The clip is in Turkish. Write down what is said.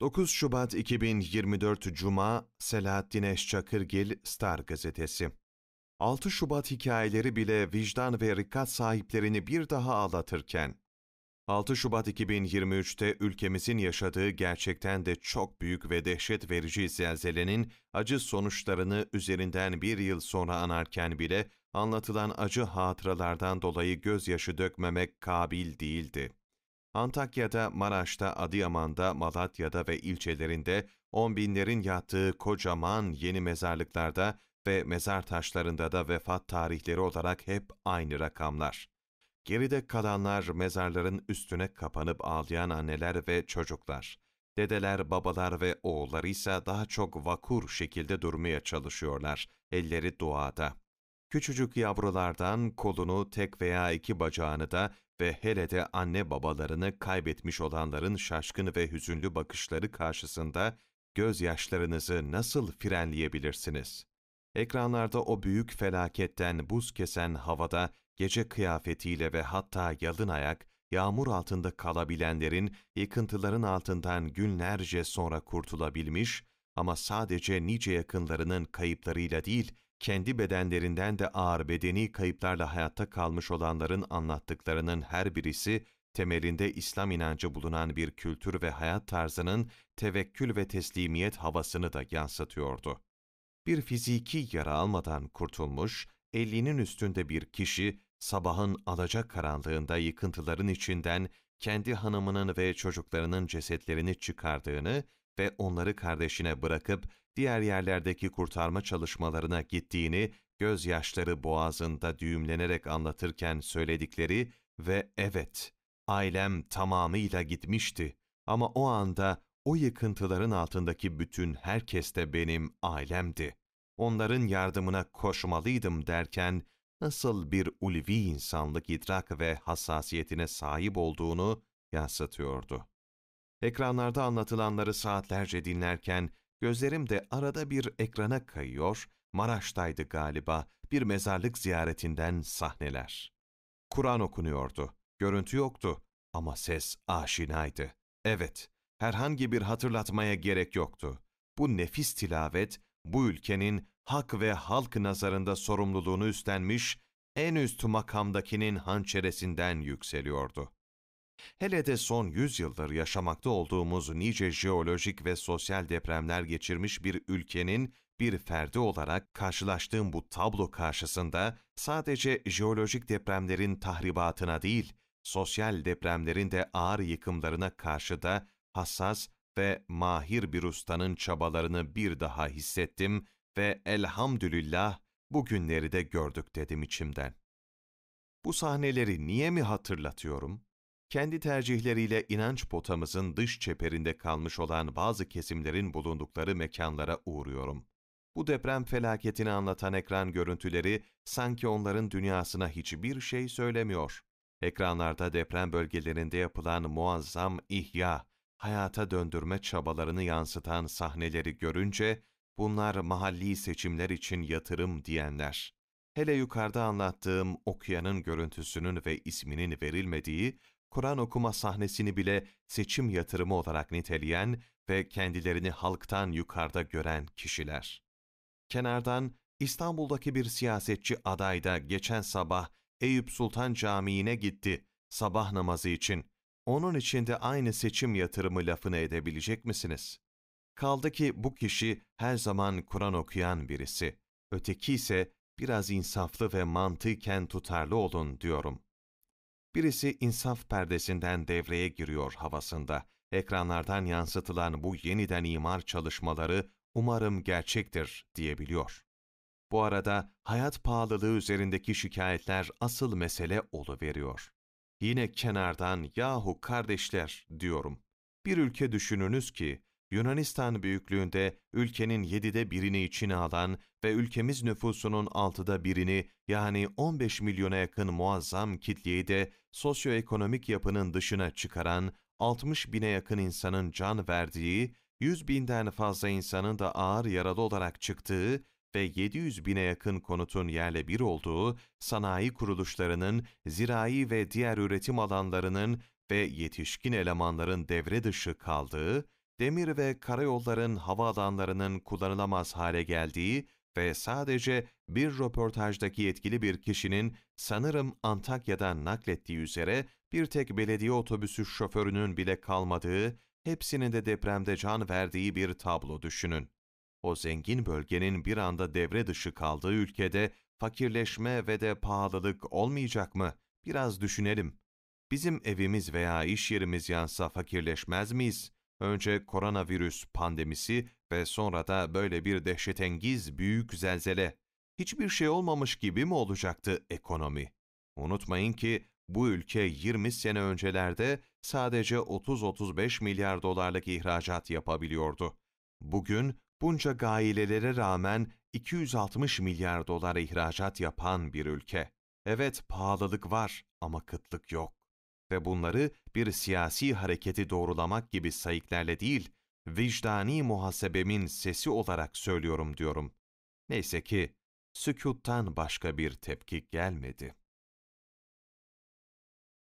9 Şubat 2024 Cuma Selahattin Eşçakırgil Star Gazetesi 6 Şubat hikayeleri bile vicdan ve rikat sahiplerini bir daha ağlatırken, 6 Şubat 2023'te ülkemizin yaşadığı gerçekten de çok büyük ve dehşet verici zelzelenin acı sonuçlarını üzerinden bir yıl sonra anarken bile anlatılan acı hatıralardan dolayı gözyaşı dökmemek kabil değildi. Antakya'da, Maraş'ta, Adıyaman'da, Malatya'da ve ilçelerinde on binlerin yattığı kocaman yeni mezarlıklarda ve mezar taşlarında da vefat tarihleri olarak hep aynı rakamlar. Geride kalanlar mezarların üstüne kapanıp ağlayan anneler ve çocuklar. Dedeler, babalar ve oğulları ise daha çok vakur şekilde durmaya çalışıyorlar, elleri duada. Küçücük yavrulardan kolunu, tek veya iki bacağını da ve hele de anne babalarını kaybetmiş olanların şaşkın ve hüzünlü bakışları karşısında gözyaşlarınızı nasıl frenleyebilirsiniz? Ekranlarda o büyük felaketten buz kesen havada gece kıyafetiyle ve hatta yalın ayak yağmur altında kalabilenlerin yıkıntıların altından günlerce sonra kurtulabilmiş ama sadece nice yakınlarının kayıplarıyla değil, kendi bedenlerinden de ağır bedeni kayıplarla hayatta kalmış olanların anlattıklarının her birisi, temelinde İslam inancı bulunan bir kültür ve hayat tarzının tevekkül ve teslimiyet havasını da yansıtıyordu. Bir fiziki yara almadan kurtulmuş, ellinin üstünde bir kişi, sabahın alacak karanlığında yıkıntıların içinden kendi hanımının ve çocuklarının cesetlerini çıkardığını ve onları kardeşine bırakıp diğer yerlerdeki kurtarma çalışmalarına gittiğini gözyaşları boğazında düğümlenerek anlatırken söyledikleri ve evet, ailem tamamıyla gitmişti ama o anda o yıkıntıların altındaki bütün herkes de benim ailemdi. Onların yardımına koşmalıydım derken nasıl bir ulvi insanlık idrak ve hassasiyetine sahip olduğunu yansıtıyordu. Ekranlarda anlatılanları saatlerce dinlerken gözlerim de arada bir ekrana kayıyor, Maraş'taydı galiba bir mezarlık ziyaretinden sahneler. Kur'an okunuyordu. Görüntü yoktu ama ses aşinaydı. Evet, herhangi bir hatırlatmaya gerek yoktu. Bu nefis tilavet, bu ülkenin hak ve halk nazarında sorumluluğunu üstlenmiş, en üst makamdakinin hançeresinden yükseliyordu. Hele de son 100 yaşamakta olduğumuz nice jeolojik ve sosyal depremler geçirmiş bir ülkenin bir ferdi olarak karşılaştığım bu tablo karşısında sadece jeolojik depremlerin tahribatına değil, sosyal depremlerin de ağır yıkımlarına karşı da hassas ve mahir bir ustanın çabalarını bir daha hissettim ve elhamdülillah bugünleri de gördük dedim içimden. Bu sahneleri niye mi hatırlatıyorum? kendi tercihleriyle inanç potamızın dış çeperinde kalmış olan bazı kesimlerin bulundukları mekanlara uğruyorum. Bu deprem felaketini anlatan ekran görüntüleri sanki onların dünyasına hiçbir şey söylemiyor. Ekranlarda deprem bölgelerinde yapılan muazzam ihya, hayata döndürme çabalarını yansıtan sahneleri görünce bunlar mahalli seçimler için yatırım diyenler. Hele yukarıda anlattığım okyanın görüntüsünün ve isminin verilmediği Kur'an okuma sahnesini bile seçim yatırımı olarak niteleyen ve kendilerini halktan yukarıda gören kişiler. Kenardan İstanbul'daki bir siyasetçi aday da geçen sabah Eyüp Sultan Camii'ne gitti sabah namazı için. Onun için de aynı seçim yatırımı lafını edebilecek misiniz? Kaldı ki bu kişi her zaman Kur'an okuyan birisi. Öteki ise biraz insaflı ve mantıken tutarlı olun diyorum.'' Birisi insaf perdesinden devreye giriyor havasında. Ekranlardan yansıtılan bu yeniden imar çalışmaları umarım gerçektir diyebiliyor. Bu arada hayat pahalılığı üzerindeki şikayetler asıl mesele oluveriyor. Yine kenardan yahu kardeşler diyorum. Bir ülke düşününüz ki Yunanistan büyüklüğünde ülkenin yedide birini içine alan ve ülkemiz nüfusunun altıda birini yani 15 milyona yakın muazzam kitleyi de sosyoekonomik yapının dışına çıkaran 60 bine yakın insanın can verdiği, 100 binden fazla insanın da ağır yaralı olarak çıktığı ve 700 bine yakın konutun yerle bir olduğu, sanayi kuruluşlarının, zirai ve diğer üretim alanlarının ve yetişkin elemanların devre dışı kaldığı, demir ve karayolların havaalanlarının kullanılamaz hale geldiği ve sadece bir röportajdaki yetkili bir kişinin sanırım Antakya'dan naklettiği üzere bir tek belediye otobüsü şoförünün bile kalmadığı, hepsinin de depremde can verdiği bir tablo düşünün. O zengin bölgenin bir anda devre dışı kaldığı ülkede fakirleşme ve de pahalılık olmayacak mı? Biraz düşünelim. Bizim evimiz veya iş yerimiz yansa fakirleşmez miyiz? önce koronavirüs pandemisi ve sonra da böyle bir dehşetengiz büyük zelzele. Hiçbir şey olmamış gibi mi olacaktı ekonomi? Unutmayın ki bu ülke 20 sene öncelerde sadece 30-35 milyar dolarlık ihracat yapabiliyordu. Bugün bunca gailelere rağmen 260 milyar dolar ihracat yapan bir ülke. Evet pahalılık var ama kıtlık yok ve bunları bir siyasi hareketi doğrulamak gibi sayıklarla değil, vicdani muhasebemin sesi olarak söylüyorum diyorum. Neyse ki sükuttan başka bir tepki gelmedi.